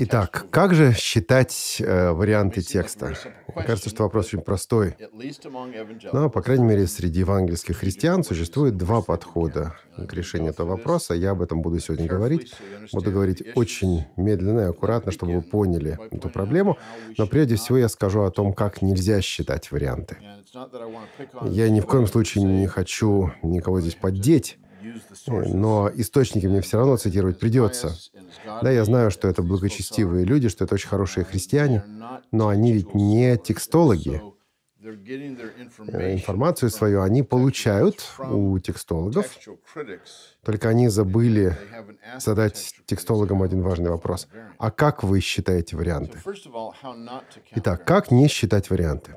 Итак, как же считать э, варианты текста? Мне кажется, что вопрос очень простой. Но, по крайней мере, среди евангельских христиан существует два подхода к решению этого вопроса. Я об этом буду сегодня говорить. Буду говорить очень медленно и аккуратно, чтобы вы поняли эту проблему. Но прежде всего я скажу о том, как нельзя считать варианты. Я ни в коем случае не хочу никого здесь поддеть но источники мне все равно цитировать придется. Да, я знаю, что это благочестивые люди, что это очень хорошие христиане, но они ведь не текстологи. Э, информацию свою они получают у текстологов, только они забыли задать текстологам один важный вопрос. А как вы считаете варианты? Итак, как не считать варианты?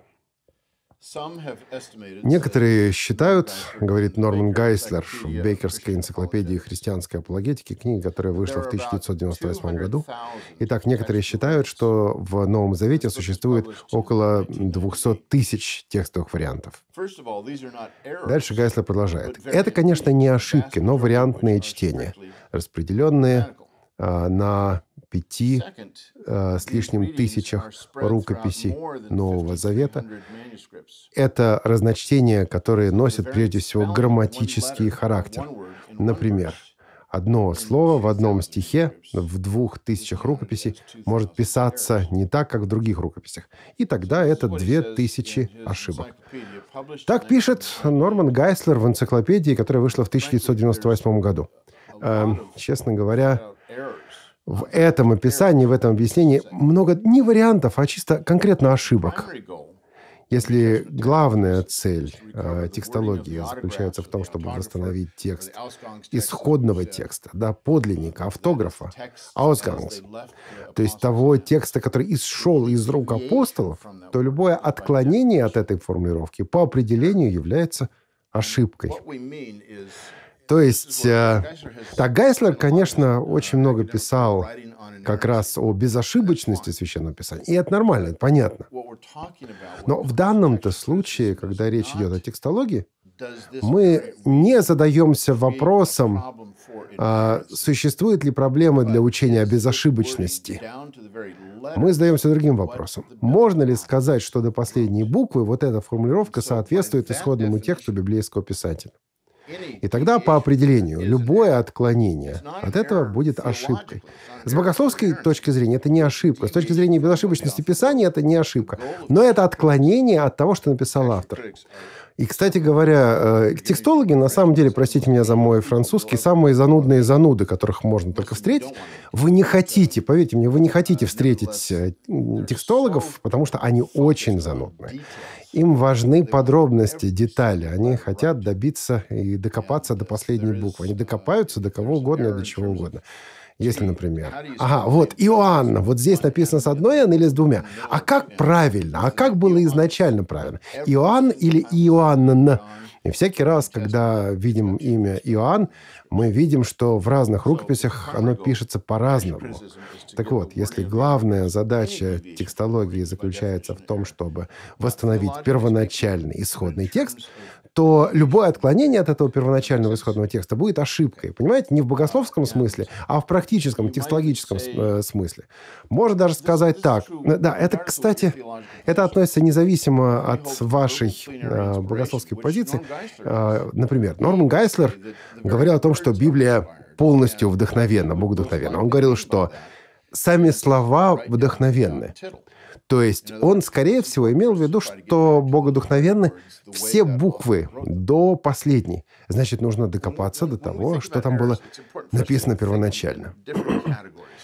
Некоторые считают, говорит Норман Гайслер в Бейкерской энциклопедии христианской апологетики, книга, которая вышла в 1998 году. Итак, некоторые считают, что в Новом Завете существует около 200 тысяч текстовых вариантов. Дальше Гайслер продолжает. Это, конечно, не ошибки, но вариантные чтения, распределенные а, на пяти э, с лишним тысячах рукописей Нового Завета. Это разночтения, которые носят прежде всего грамматический характер. Например, одно слово в одном стихе в двух тысячах рукописей может писаться не так, как в других рукописях. И тогда это две тысячи ошибок. Так пишет Норман Гайслер в энциклопедии, которая вышла в 1998 году. Э, честно говоря, в этом описании, в этом объяснении много не вариантов, а чисто конкретно ошибок. Если главная цель э, текстологии заключается в том, чтобы восстановить текст исходного текста, да, подлинника, автографа, аусгангс, то есть того текста, который исшел из рук апостолов, то любое отклонение от этой формулировки по определению является ошибкой. То есть, э, так, Гайслер, конечно, очень много писал как раз о безошибочности священного писания. И это нормально, это понятно. Но в данном-то случае, когда речь идет о текстологии, мы не задаемся вопросом, а, существует ли проблема для учения о безошибочности. Мы задаемся другим вопросом. Можно ли сказать, что до последней буквы вот эта формулировка соответствует исходному тексту библейского писателя? И тогда, по определению, любое отклонение от этого будет ошибкой. С богословской точки зрения это не ошибка. С точки зрения безошибочности Писания это не ошибка. Но это отклонение от того, что написал автор. И, кстати говоря, э, текстологи, на самом деле, простите меня за мой французский, самые занудные зануды, которых можно только встретить. Вы не хотите, поверьте мне, вы не хотите встретить э, текстологов, потому что они очень занудны. Им важны подробности, детали. Они хотят добиться и докопаться до последней буквы. Они докопаются до кого угодно, и до чего угодно. Если, например... Ага, вот Иоанна. Вот здесь написано с одной Н или с двумя. А как правильно? А как было изначально правильно? Иоанн или Иоанн? И всякий раз, когда видим имя Иоанн, мы видим, что в разных рукописях оно пишется по-разному. Так вот, если главная задача текстологии заключается в том, чтобы восстановить первоначальный исходный текст, то любое отклонение от этого первоначального исходного текста будет ошибкой. Понимаете, не в богословском смысле, а в практическом, текстологическом э, смысле. Можно даже сказать так. Да, это, кстати, это относится независимо от вашей э, богословской позиции. Э, например, Норман Гайслер говорил о том, что что Библия полностью вдохновенна, Бог вдохновенна. Он говорил, что сами слова вдохновенны. То есть он, скорее всего, имел в виду, что богодухновенны все буквы до последней. Значит, нужно докопаться до того, что там было написано первоначально.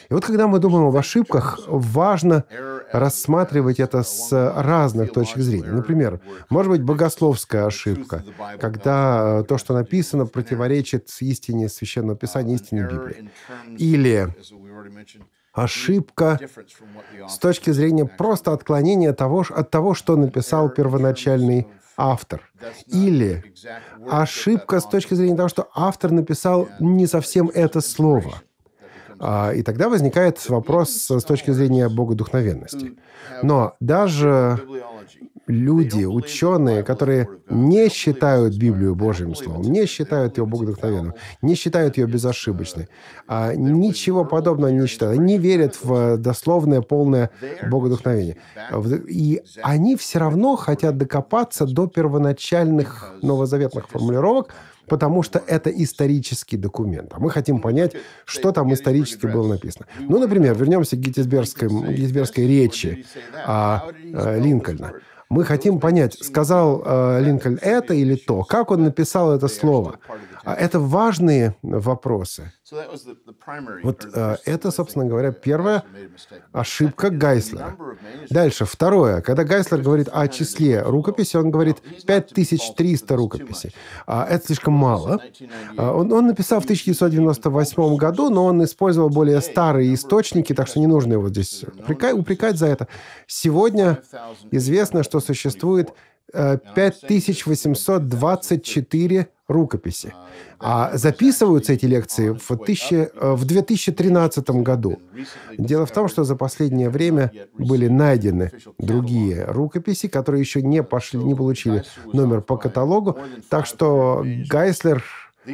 И вот когда мы думаем об ошибках, важно рассматривать это с разных точек зрения. Например, может быть богословская ошибка, когда э, то, что написано, противоречит истине Священного Писания, истине Библии. Или ошибка с точки зрения просто отклонения того, от того, что написал первоначальный автор. Или ошибка с точки зрения того, что автор написал не совсем это слово – а, и тогда возникает вопрос с точки зрения богодухновенности. Но даже люди, ученые, которые не считают Библию Божьим Словом, не считают ее богодухновенным, не считают ее безошибочной, а ничего подобного не считают, не верят в дословное, полное богодухновение. И они все равно хотят докопаться до первоначальных новозаветных формулировок, потому что это исторический документ. А мы хотим понять, что там исторически было написано. Ну, например, вернемся к геттисбергской, геттисбергской речи а, а, Линкольна. Мы хотим понять, сказал э, Линкольн это или то, как он написал это слово. А это важные вопросы. Вот э, это, собственно говоря, первая ошибка Гайслера. Дальше, второе. Когда Гайслер говорит о числе рукописи, он говорит 5300 рукописей. А это слишком мало. А, он, он написал в 1998 году, но он использовал более старые источники, так что не нужно его здесь упрекать за это. Сегодня известно, что существует 5824 э, рукописи. А, а записываются эти лекции в, 1000, э, в 2013 году. Дело в том, что за последнее uh, время были найдены другие рукописи, которые еще не, пошли, не получили номер по каталогу. Так что Гайслер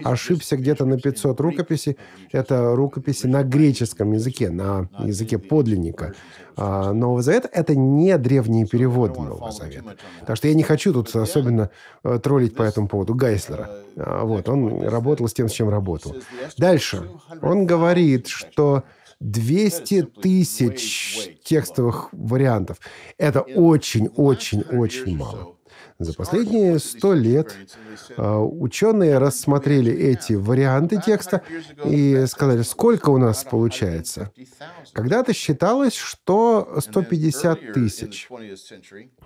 ошибся где-то на 500 рукописей. Это рукописи на греческом языке, на языке подлинника а, Нового Завета. Это не древние переводы Нового Завета. Так что я не хочу тут особенно э, троллить по этому поводу Гайслера. А, вот, он работал с тем, с чем работал. Дальше. Он говорит, что 200 тысяч текстовых вариантов. Это очень-очень-очень мало. За последние сто лет а, ученые рассмотрели эти варианты текста и сказали, сколько у нас получается. Когда-то считалось, что 150 тысяч.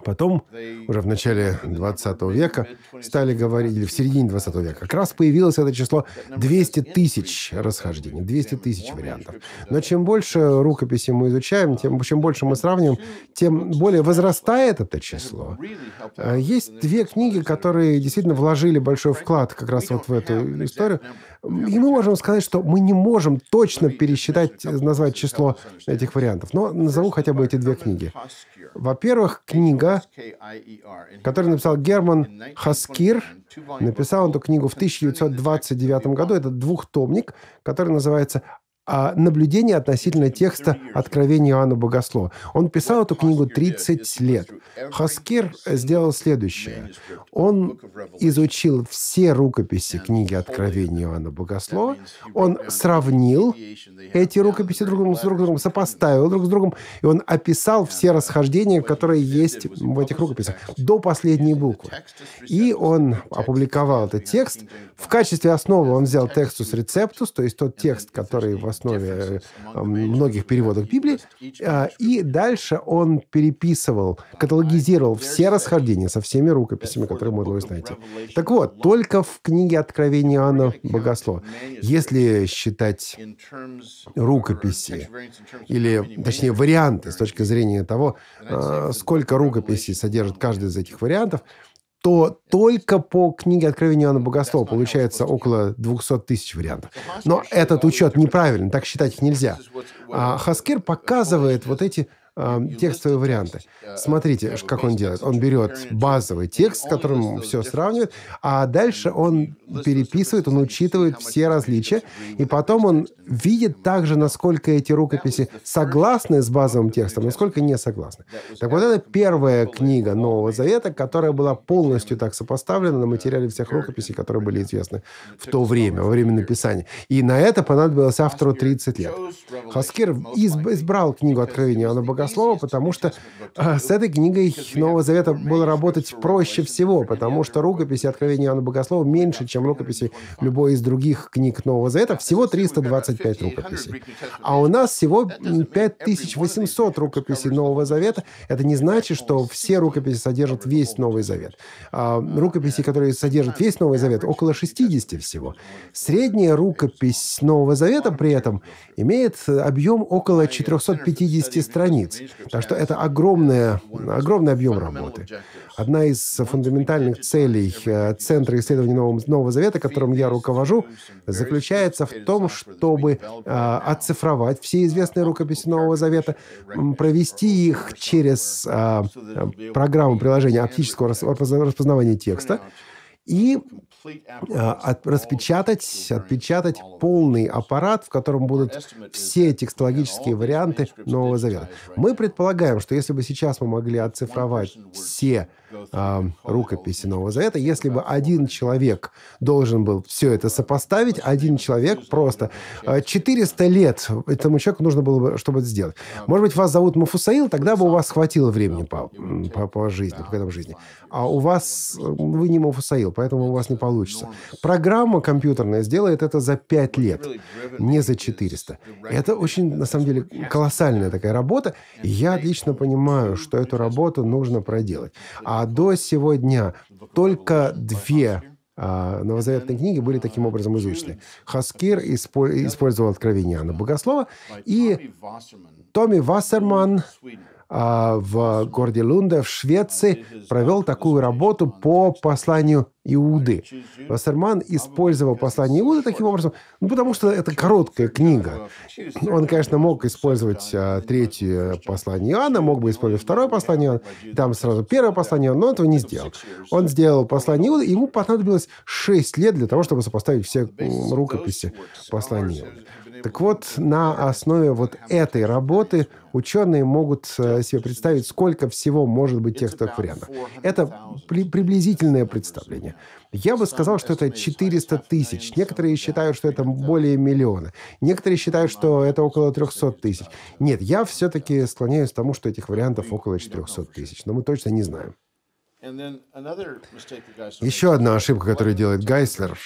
Потом, уже в начале 20 века, стали говорить, или в середине 20 века, как раз появилось это число 200 тысяч расхождений, 200 тысяч вариантов. Но чем больше рукописи мы изучаем, тем, чем больше мы сравниваем, тем более возрастает это число. Есть а, есть две книги, которые действительно вложили большой вклад как раз вот в эту историю. И мы можем сказать, что мы не можем точно пересчитать, назвать число этих вариантов. Но назову хотя бы эти две книги. Во-первых, книга, которую написал Герман Хаскир. Написал он эту книгу в 1929 году. Это двухтомник, который называется а наблюдение относительно текста Откровения Иоанна Богослова. Он писал эту книгу 30 лет. Хаскер сделал следующее. Он изучил все рукописи книги Откровения Иоанна Богослова. Он сравнил эти рукописи друг с другом, сопоставил друг с другом, и он описал все расхождения, которые есть в этих рукописях, до последней буквы. И он опубликовал этот текст. В качестве основы он взял текстус рецептус, то есть тот текст, который в основе э, многих переводов Библии. А, и дальше он переписывал, каталогизировал все расхождения со всеми рукописями, которые можно вы знаете. Так вот, только в книге Откровения Иоанна Богослова, если считать рукописи, или, точнее, варианты с точки зрения того, а, сколько рукописей содержит каждый из этих вариантов, то только по книге Откровения Иоанна Богослова получается около 200 тысяч вариантов. Но этот учет неправильный, так считать их нельзя. А uh, Хаскер uh, показывает вот эти Эм, текстовые варианты. Э, Смотрите, э, как он делает. Он берет базовый текст, с которым все сравнивает, а дальше он переписывает, он учитывает все различия, и потом он видит также, насколько эти рукописи согласны с базовым текстом, насколько не согласны. Так вот, это первая книга Нового Завета, которая была полностью так сопоставлена на материале всех рукописей, которые были известны в то время, во время написания. И на это понадобилось автору 30 лет. Хаскер избрал книгу Откровения, она богатая слово, потому что э, с этой книгой Нового Завета было работать проще всего, потому что рукописи Откровения Иоанна Богослова меньше, чем рукописи любой из других книг Нового Завета. Всего 325 рукописей. А у нас всего 5800 рукописей Нового Завета. Это не значит, что все рукописи содержат весь Новый Завет. А, рукописи, которые содержат весь Новый Завет, около 60 всего. Средняя рукопись Нового Завета при этом имеет объем около 450 страниц страниц. Так что это огромная, огромный объем работы. Одна из фундаментальных целей э, Центра исследований Нового, Нового Завета, которым я руковожу, заключается в том, чтобы э, оцифровать все известные рукописи Нового Завета, провести их через э, э программу приложения оптического распознавания текста, и а, от распечатать, отпечатать полный аппарат, в котором будут все текстологические варианты Нового Завета. Мы предполагаем, что если бы сейчас мы могли оцифровать все э, рукописи Нового Завета, если бы один человек должен был все это сопоставить, один человек просто 400 а, лет этому человеку нужно было бы, чтобы это сделать. А, Может быть, вас зовут Мафусаил, тогда бы у вас хватило времени по, по, по жизни, по этому жизни. А у вас, вы не Мафусаил, поэтому у вас не получится. Ну, Программа компьютерная сделает это за 5 лет, не за 400. Это очень, на самом деле, колоссальная такая работа. И я отлично понимаю, что эту работу нужно проделать. А а до сего дня только две а, новозаветные книги были таким образом изучены. Хаскир использовал откровение Анна Богослова, и Томми Вассерман а, в городе Лунде в Швеции провел такую работу по посланию Иуды. Вассерман использовал послание Иуды таким образом, ну, потому что это короткая книга. Он, конечно, мог использовать а, третье послание Иоанна, мог бы использовать второе послание Иоанна, и там сразу первое послание Иоанна, но этого не сделал. Он сделал послание Иуды, и ему понадобилось 6 лет для того, чтобы сопоставить все рукописи послания Иоанна. Так вот, на основе вот этой работы ученые могут э, себе представить, сколько всего может быть тех вариантов. Это при приблизительное представление. Я бы сказал, что это 400 тысяч. Некоторые считают, что это более миллиона. Некоторые считают, что это около 300 тысяч. Нет, я все-таки склоняюсь к тому, что этих вариантов около 400 тысяч. Но мы точно не знаем. Еще одна ошибка, которую делает Гайслер.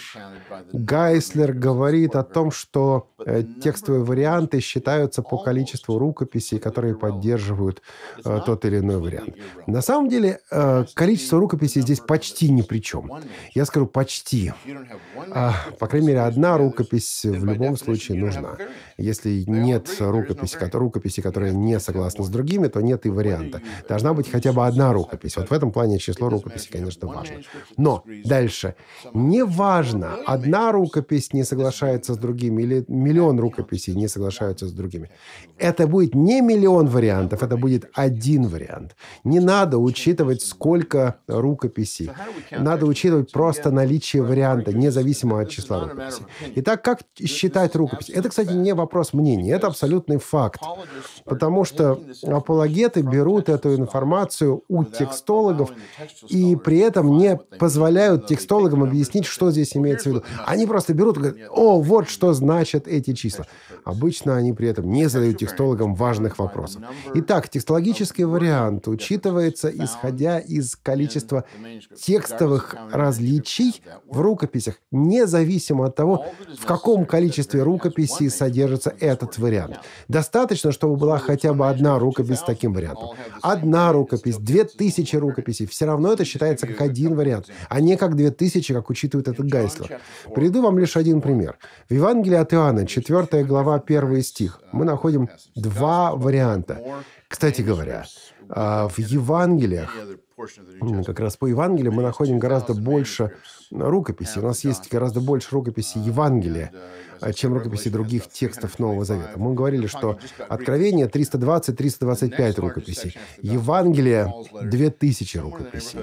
Гайслер говорит о том, что э, текстовые варианты считаются по количеству рукописей, которые поддерживают э, тот или иной вариант. На самом деле, э, количество рукописей здесь почти ни при чем. Я скажу почти. А, по крайней мере, одна рукопись в любом случае нужна. Если нет рукописи, рукописи, которая не согласна с другими, то нет и варианта. Должна быть хотя бы одна рукопись. Вот в этом плане число рукописей, конечно, важно. Но дальше. Не важно, одна рукопись не соглашается с другими или миллион рукописей не соглашаются с другими. Это будет не миллион вариантов, это будет один вариант. Не надо учитывать, сколько рукописей. Надо учитывать просто наличие варианта, независимо от числа рукописей. Итак, как считать рукопись? Это, кстати, не вопрос мнения, это абсолютный факт. Потому что апологеты берут эту информацию у текстологов и при этом не позволяют текстологам объяснить, что здесь ну, имеется в виду. Они просто берут и говорят, о, вот что значат эти числа. Обычно они при этом не задают текстологам важных вопросов. Итак, текстологический вариант учитывается, исходя из количества текстовых различий в рукописях, независимо от того, в каком количестве рукописей содержится этот вариант. Достаточно, чтобы была хотя бы одна рукопись с таким вариантом. Одна рукопись, две тысячи рукописей, все все равно это считается как один вариант, а не как две тысячи, как учитывают этот Гайслер. Приведу вам лишь один пример. В Евангелии от Иоанна, 4 глава, 1 стих, мы находим два варианта. Кстати говоря, а, в Евангелиях как раз по Евангелию мы находим гораздо больше рукописей. У нас есть гораздо больше рукописей Евангелия. А чем рукописи других текстов Нового Завета. Мы говорили, что Откровение 320-325 рукописей, Евангелие 2000 рукописей.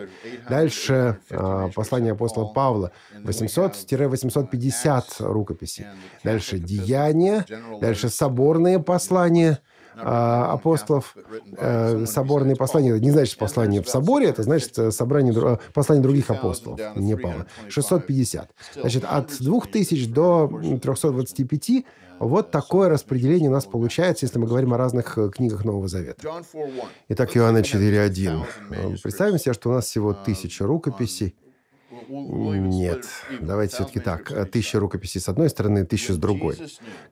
Дальше а, послание апостола Павла 800-850 рукописей. Дальше Деяния, дальше соборные послания – а, апостолов э, соборные послания. Это не значит послание в соборе, это значит э, собрание, э, послание других апостолов не Павла. 650. Значит, от 2000 до 325 вот такое распределение у нас получается, если мы говорим о разных книгах Нового Завета. Итак, Иоанна 4.1. Представим себе, что у нас всего тысяча рукописей. Нет, давайте все-таки так. Тысяча рукописей с одной стороны, тысяча с другой.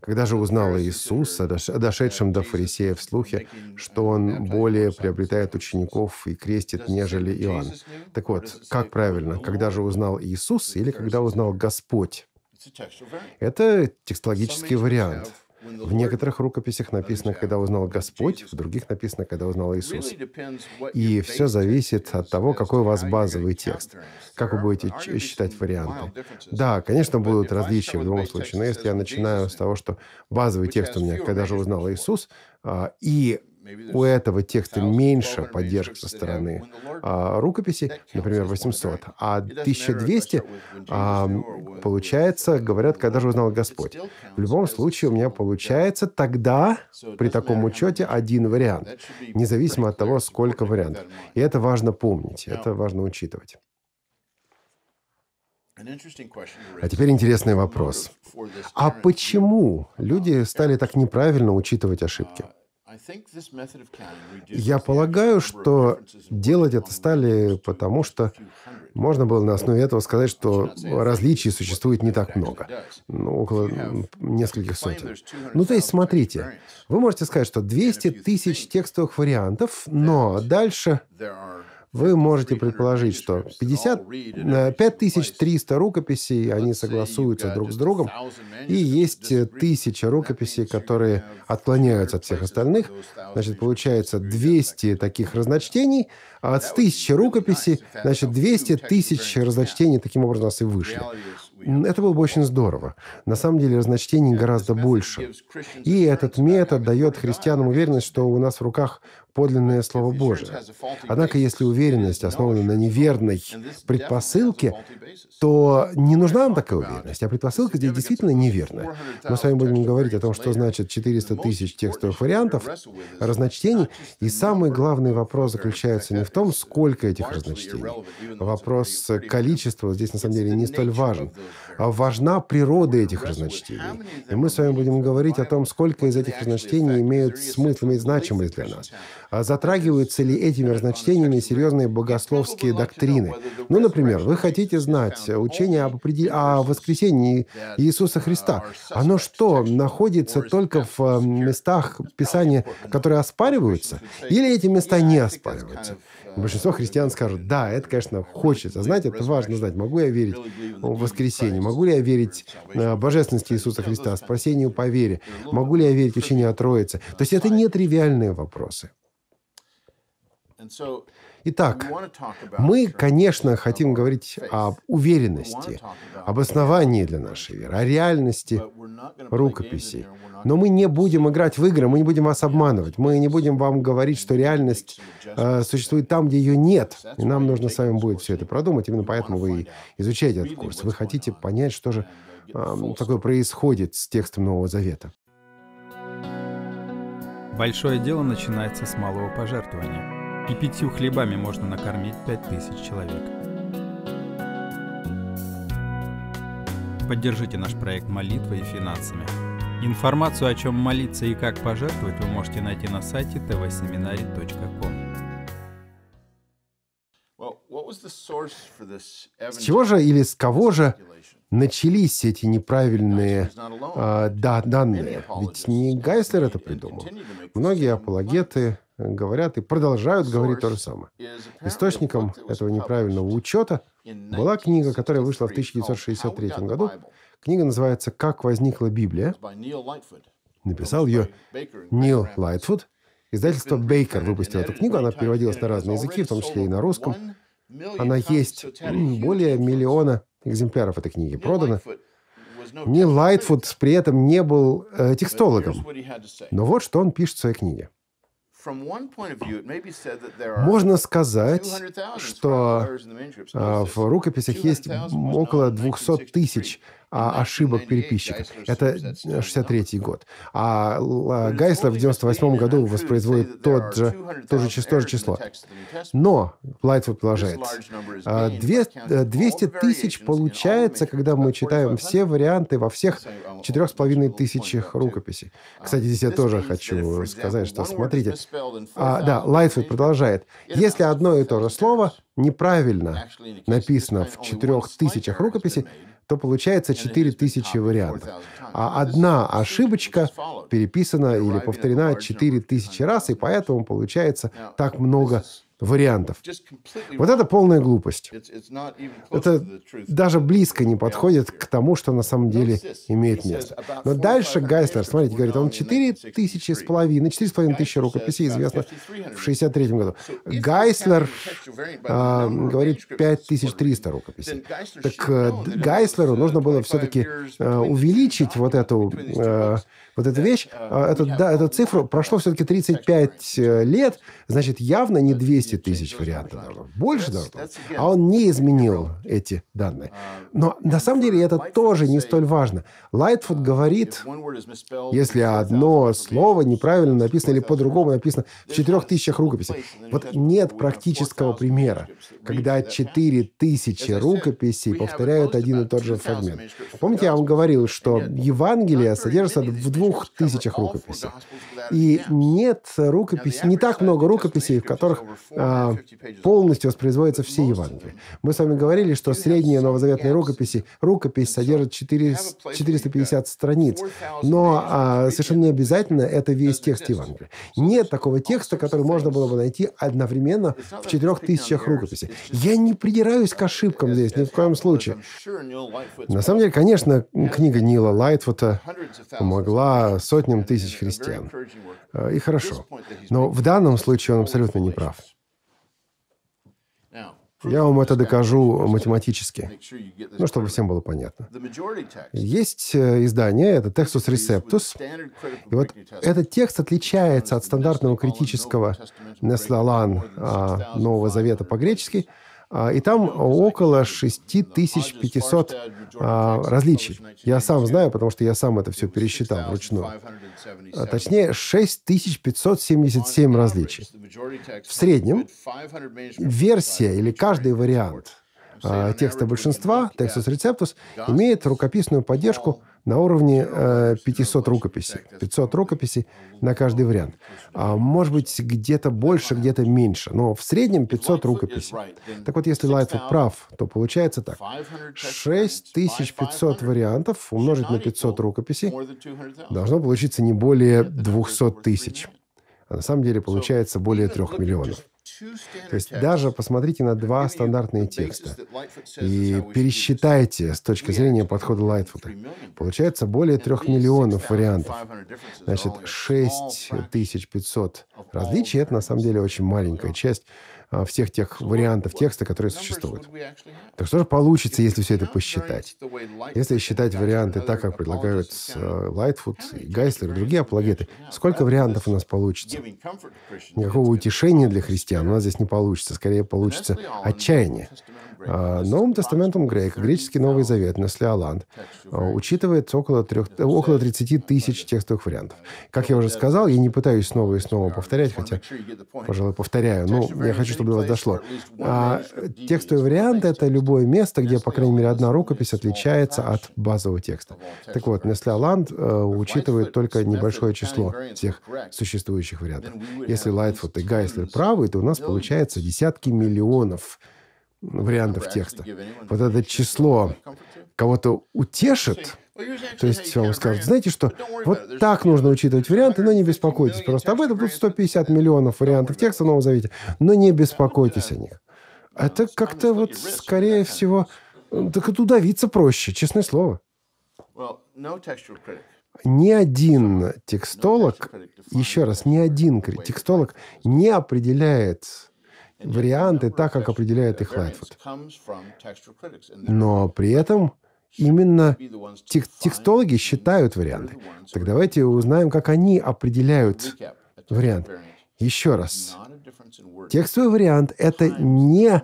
Когда же узнал Иисус, о дошедшем до фарисея в слухе, что он более приобретает учеников и крестит, нежели Иоанн? Так вот, как правильно, когда же узнал Иисус или когда узнал Господь? Это текстологический вариант. В некоторых рукописях написано, когда узнал Господь, в других написано, когда узнал Иисус. И все зависит от того, какой у вас базовый текст, как вы будете считать варианты. Да, конечно, будут различия в любом случае, но если я начинаю с того, что базовый текст у меня, когда же узнал Иисус, а, и у этого текста меньше поддержки со стороны а, рукописи, например, 800, а 1200 а, получается, говорят, когда же узнал Господь. В любом случае у меня получается тогда при таком учете один вариант, независимо от того, сколько вариантов. И это важно помнить, это важно учитывать. А теперь интересный вопрос. А почему люди um, стали так неправильно учитывать ошибки? Uh, я полагаю, что делать это стали потому, что можно было на основе этого сказать, что различий существует не так много, ну, около нескольких сотен. Ну, то есть, смотрите, вы можете сказать, что 200 тысяч текстовых вариантов, но дальше вы можете предположить, что 50, 5300 э, рукописей, они согласуются друг с другом, и есть э, тысяча рукописей, которые отклоняются от всех остальных. Значит, получается 200 таких разночтений, а от тысячи рукописей, значит, 200 тысяч разночтений таким образом у нас и вышли. Это было бы очень здорово. На самом деле разночтений гораздо больше. И этот метод дает христианам уверенность, что у нас в руках подлинное Слово Божие. Однако, если уверенность основана на неверной предпосылке, то не нужна нам такая уверенность, а предпосылка здесь действительно неверная. Мы с вами будем говорить о том, что значит 400 тысяч текстовых вариантов, разночтений, и самый главный вопрос заключается не в том, сколько этих разночтений. Вопрос количества здесь на самом деле не столь важен. А важна природа этих разночтений. И мы с вами будем говорить о том, сколько из этих разночтений имеют смысл, имеют значимость для нас. А затрагиваются ли этими разночтениями серьезные богословские доктрины. Ну, например, вы хотите знать учение об определ... о воскресении Иисуса Христа. Оно что, находится только в эм, местах Писания, которые оспариваются? Или эти места не оспариваются? Большинство христиан скажут, да, это, конечно, хочется знаете, это важно знать. Могу я верить в воскресенье? Могу ли я верить э, божественности Иисуса Христа, спасению по вере? Могу ли я верить в учение о Троице? То есть это не тривиальные вопросы. Итак, мы, конечно, хотим говорить об уверенности, об основании для нашей веры, о реальности рукописи. Но мы не будем играть в игры, мы не будем вас обманывать, мы не будем вам говорить, что реальность э, существует там, где ее нет. И нам нужно с вами будет все это продумать. Именно поэтому вы изучаете этот курс. Вы хотите понять, что же э, такое происходит с текстом Нового Завета. Большое дело начинается с малого пожертвования – и пятью хлебами можно накормить пять тысяч человек. Поддержите наш проект молитвой и финансами. Информацию, о чем молиться и как пожертвовать, вы можете найти на сайте tvseminary.com. С чего же или с кого же начались эти неправильные э, да, данные? Ведь не Гайслер это придумал. Многие апологеты говорят и продолжают говорить то же самое. Источником этого неправильного учета была книга, которая вышла в 1963 году. Книга называется «Как возникла Библия». Написал ее Нил Лайтфуд. Издательство «Бейкер» выпустило эту книгу. Она переводилась на разные языки, в том числе и на русском. Она есть. Более миллиона экземпляров этой книги продано. Нил Лайтфуд при этом не был э, текстологом. Но вот что он пишет в своей книге. Можно сказать, что а, в рукописях есть около 200 тысяч а, ошибок переписчика. Это 63 год. А, а Гайслер в 98 году воспроизводит тот же, то же, то же число. Но, Лайтфуд продолжает. 200 а, э, тысяч получается, когда мы читаем все варианты во всех uh, четырех с половиной тысячах рукописей. Uh, Кстати, здесь я тоже хочу сказать, что смотрите. А, да, Лайтфуд продолжает. Если одно и то же слово неправильно написано в четырех тысячах рукописей, то получается 4000 вариантов. А одна ошибочка переписана или повторена 4000 раз, и поэтому получается так много вариантов. Вот это полная глупость. Это даже близко не подходит к тому, что на самом деле имеет место. Но дальше Гайслер, смотрите, говорит, он 4 тысячи с половиной, 4 с половиной тысячи рукописей известно в 63 году. Гайслер а, э, говорит 5300 рукописей. Так э, Гайслеру нужно было все-таки э, увеличить вот эту, э, вот эту вещь, э, эту, да, эту цифру. Прошло все-таки 35 э, лет, значит, явно не 200 200 тысяч вариантов. Больше даже. А он не изменил эти данные. Но на самом деле это тоже не столь важно. Лайтфуд говорит, если одно слово неправильно написано или по-другому написано в 4000 рукописей. Вот нет практического примера, когда 4000 рукописей повторяют один и тот же фрагмент. Помните, я вам говорил, что Евангелие содержится в двух тысячах рукописей. И нет рукописей, не так много рукописей, в которых а, полностью воспроизводятся все Евангелия. Мы с вами говорили, что средняя новозаветная рукописи, рукопись содержит 4, 450 страниц, но а, совершенно не обязательно это весь текст Евангелия. Нет такого текста, который можно было бы найти одновременно в четырех тысячах рукописей. Я не придираюсь к ошибкам здесь, ни в коем случае. На самом деле, конечно, книга Нила Лайтфута помогла сотням тысяч христиан. Э, и хорошо. Но в данном случае он абсолютно не прав. Я вам это докажу математически, ну, ну чтобы всем было понятно. Есть э, издание, это Textus э, Receptus, и вот этот текст отличается от стандартного критического Неслалан а, Нового Завета по-гречески – а, и там около 6500 а, различий. Я сам знаю, потому что я сам это все пересчитал вручную. А, точнее, 6577 различий. В среднем версия или каждый вариант текста большинства, Textus Receptus, имеет рукописную поддержку на уровне э, 500 рукописей. 500 рукописей на каждый вариант. А, может быть, где-то больше, где-то меньше. Но в среднем 500 рукописей. Так вот, если Лайтфуд прав, то получается так. 6500 вариантов умножить на 500 рукописей должно получиться не более 200 тысяч. А на самом деле получается более 3 миллионов. То есть даже посмотрите на два стандартные текста и пересчитайте с точки зрения подхода Лайтфута. Получается более трех миллионов вариантов. Значит, 6500 различий — это на самом деле очень маленькая часть а, всех тех вариантов текста, которые существуют. Так что же получится, если все это посчитать? Если считать варианты так, как предлагают Лайтфуд, Гайслер э, и другие апологеты, сколько вариантов у нас получится? Никакого утешения для христиан у нас здесь не получится. Скорее, получится отчаяние. А, новым Тестаментом Грека, греческий Новый Завет, Неслеоланд, а, учитывает около, 3, около 30 тысяч текстовых вариантов. Как я уже сказал, я не пытаюсь снова и снова повторять, хотя, пожалуй, повторяю, но я хочу, чтобы до вас дошло. А, текстовый вариант — это любое место, где, по крайней мере, одна рукопись отличается от базового текста. Так вот, Неслеоланд а, учитывает только небольшое число всех существующих вариантов. Если Лайтфуд и Гайслер правы, то у нас получается десятки миллионов вариантов текста. Вот это число кого-то утешит, то есть вам скажут, знаете что, вот так нужно учитывать варианты, но не беспокойтесь просто об этом. Тут 150 миллионов вариантов текста в Новом Завете, но не беспокойтесь о них. Это как-то вот, скорее всего, так это удавиться проще, честное слово. Ни один текстолог, еще раз, ни один текстолог не определяет варианты так, как определяет их Лайтфуд. Но при этом именно тек текстологи считают варианты. Так давайте узнаем, как они определяют вариант. Еще раз. Текстовый вариант — это не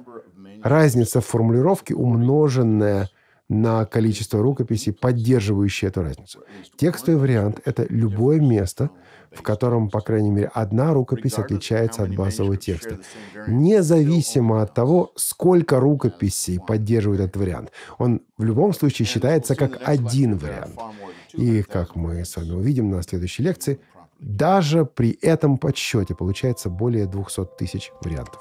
разница в формулировке, умноженная на количество рукописей, поддерживающие эту разницу. Текстовый вариант — это любое место, в котором, по крайней мере, одна рукопись отличается от базового текста. Независимо от того, сколько рукописей поддерживает этот вариант, он в любом случае считается как один вариант. И, как мы с вами увидим на следующей лекции, даже при этом подсчете получается более 200 тысяч вариантов.